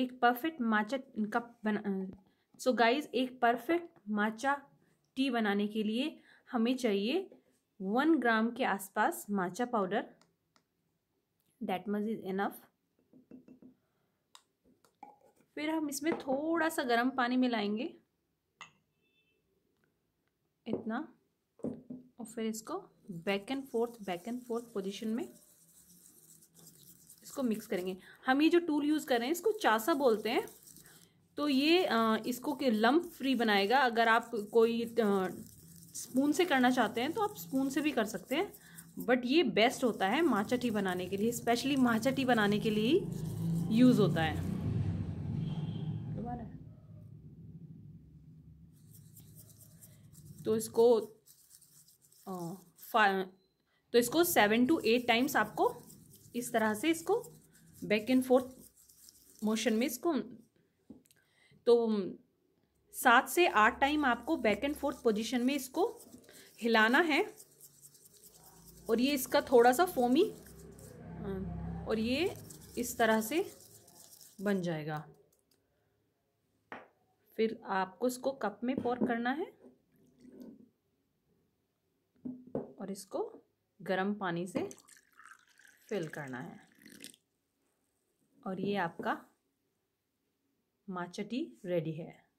एक perfect matcha cup बना so so guys एक परफेक्ट माचा टी बनाने के लिए हमें चाहिए वन ग्राम के आसपास matcha powder that much is enough फिर हम इसमें थोड़ा सा गर्म पानी मिलाएंगे इतना और फिर इसको back and forth back and forth position में इसको मिक्स करेंगे हम ये जो टूल यूज़ कर रहे हैं इसको चासा बोलते हैं तो ये इसको लम्प फ्री बनाएगा अगर आप कोई स्पून से करना चाहते हैं तो आप स्पून से भी कर सकते हैं बट ये बेस्ट होता है माचा टी बनाने के लिए स्पेशली माचा टी बनाने के लिए यूज़ होता है तो इसको फाइव तो इसको सेवन टू एट टाइम्स आपको इस तरह से इसको बैक एंड फोर्थ मोशन में इसको तो सात से आठ टाइम आपको बैक एंड फोर्थ पोजीशन में इसको हिलाना है और ये इसका थोड़ा सा फोमी हाँ, और ये इस तरह से बन जाएगा फिर आपको इसको कप में पोर करना है और इसको गर्म पानी से फिल करना है और ये आपका माचटी रेडी है